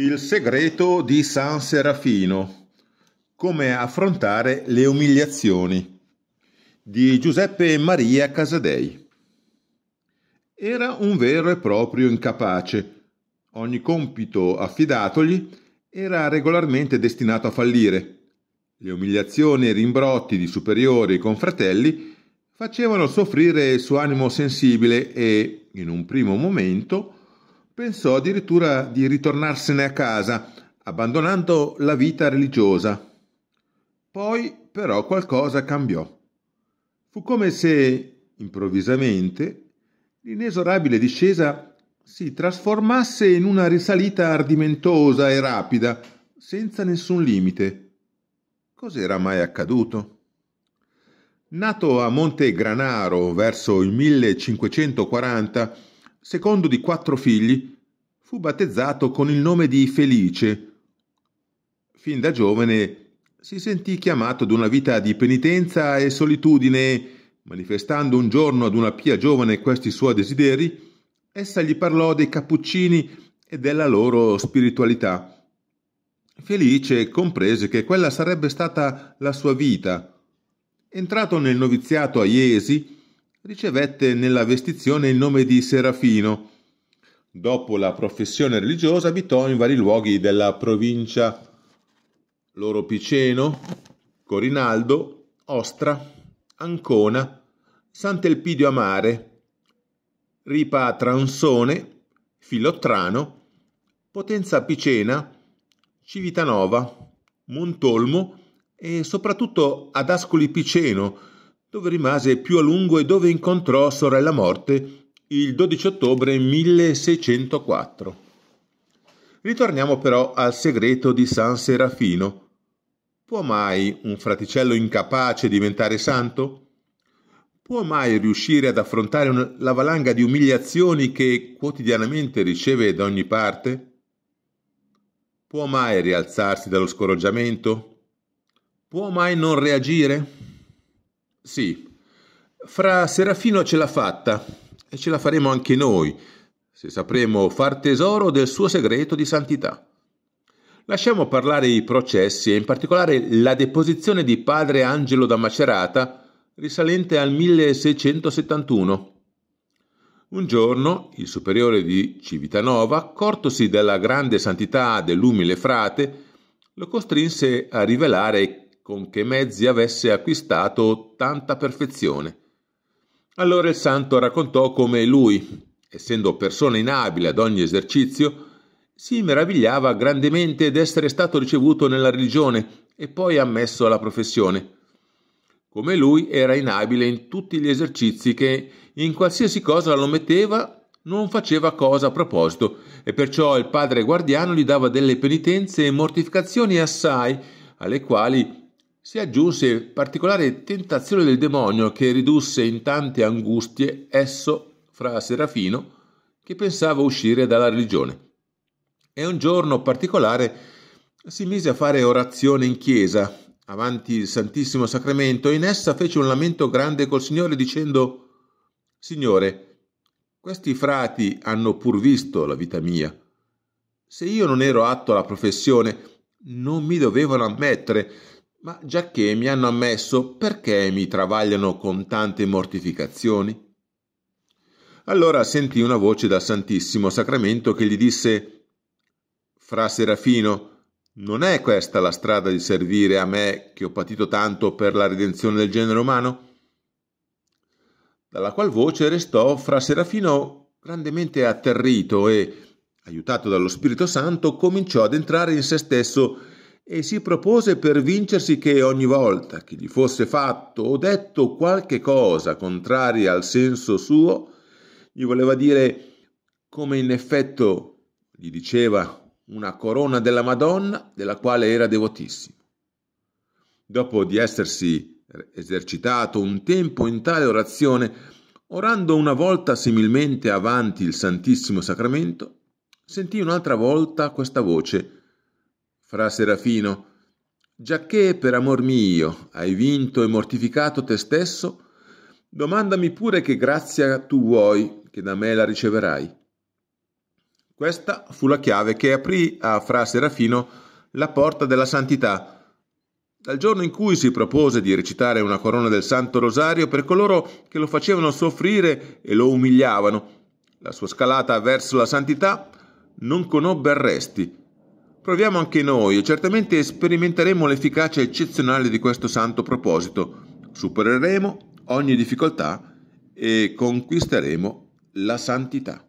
Il segreto di San Serafino. Come affrontare le umiliazioni di Giuseppe Maria Casadei. Era un vero e proprio incapace. Ogni compito affidatogli era regolarmente destinato a fallire. Le umiliazioni e rimbrotti di superiori e confratelli facevano soffrire il suo animo sensibile e, in un primo momento, Pensò addirittura di ritornarsene a casa, abbandonando la vita religiosa. Poi però qualcosa cambiò. Fu come se, improvvisamente, l'inesorabile discesa si trasformasse in una risalita ardimentosa e rapida, senza nessun limite. Cos'era mai accaduto? Nato a Monte Granaro verso il 1540, secondo di quattro figli, fu battezzato con il nome di Felice. Fin da giovane si sentì chiamato ad una vita di penitenza e solitudine. Manifestando un giorno ad una pia giovane questi suoi desideri, essa gli parlò dei cappuccini e della loro spiritualità. Felice comprese che quella sarebbe stata la sua vita. Entrato nel noviziato a Iesi, ricevette nella vestizione il nome di Serafino Dopo la professione religiosa abitò in vari luoghi della provincia Loro Piceno, Corinaldo, Ostra, Ancona, Sant'Elpidio a Mare, Ripa Transone, Filottrano, Potenza Picena, Civitanova, Montolmo e soprattutto ad Ascoli Piceno, dove rimase più a lungo e dove incontrò sorella morte il 12 ottobre 1604. Ritorniamo però al segreto di San Serafino. Può mai un fraticello incapace diventare santo? Può mai riuscire ad affrontare un, la valanga di umiliazioni che quotidianamente riceve da ogni parte? Può mai rialzarsi dallo scoraggiamento? Può mai non reagire? Sì, fra Serafino ce l'ha fatta, e ce la faremo anche noi, se sapremo far tesoro del suo segreto di santità. Lasciamo parlare i processi e in particolare la deposizione di padre Angelo da Macerata, risalente al 1671. Un giorno il superiore di Civitanova, accortosi della grande santità dell'umile frate, lo costrinse a rivelare con che mezzi avesse acquistato tanta perfezione. Allora il santo raccontò come lui, essendo persona inabile ad ogni esercizio, si meravigliava grandemente d'essere stato ricevuto nella religione e poi ammesso alla professione. Come lui era inabile in tutti gli esercizi che, in qualsiasi cosa lo metteva, non faceva cosa a proposito, e perciò il padre guardiano gli dava delle penitenze e mortificazioni assai, alle quali si aggiunse particolare tentazione del demonio che ridusse in tante angustie esso fra Serafino che pensava uscire dalla religione. E un giorno particolare si mise a fare orazione in chiesa, avanti il Santissimo Sacramento, e in essa fece un lamento grande col Signore dicendo Signore, questi frati hanno pur visto la vita mia. Se io non ero atto alla professione, non mi dovevano ammettere, ma giacché mi hanno ammesso, perché mi travagliano con tante mortificazioni? Allora sentì una voce dal Santissimo Sacramento che gli disse Fra Serafino, non è questa la strada di servire a me che ho patito tanto per la redenzione del genere umano? Dalla qual voce restò fra Serafino grandemente atterrito e, aiutato dallo Spirito Santo, cominciò ad entrare in se stesso e si propose per vincersi che ogni volta che gli fosse fatto o detto qualche cosa contraria al senso suo, gli voleva dire come in effetto gli diceva una corona della Madonna della quale era devotissimo. Dopo di essersi esercitato un tempo in tale orazione, orando una volta similmente avanti il Santissimo Sacramento, sentì un'altra volta questa voce fra Serafino, giacché per amor mio hai vinto e mortificato te stesso, domandami pure che grazia tu vuoi, che da me la riceverai. Questa fu la chiave che aprì a Fra Serafino la porta della santità, dal giorno in cui si propose di recitare una corona del Santo Rosario per coloro che lo facevano soffrire e lo umiliavano, la sua scalata verso la santità non conobbe arresti Proviamo anche noi e certamente sperimenteremo l'efficacia eccezionale di questo santo proposito. Supereremo ogni difficoltà e conquisteremo la santità.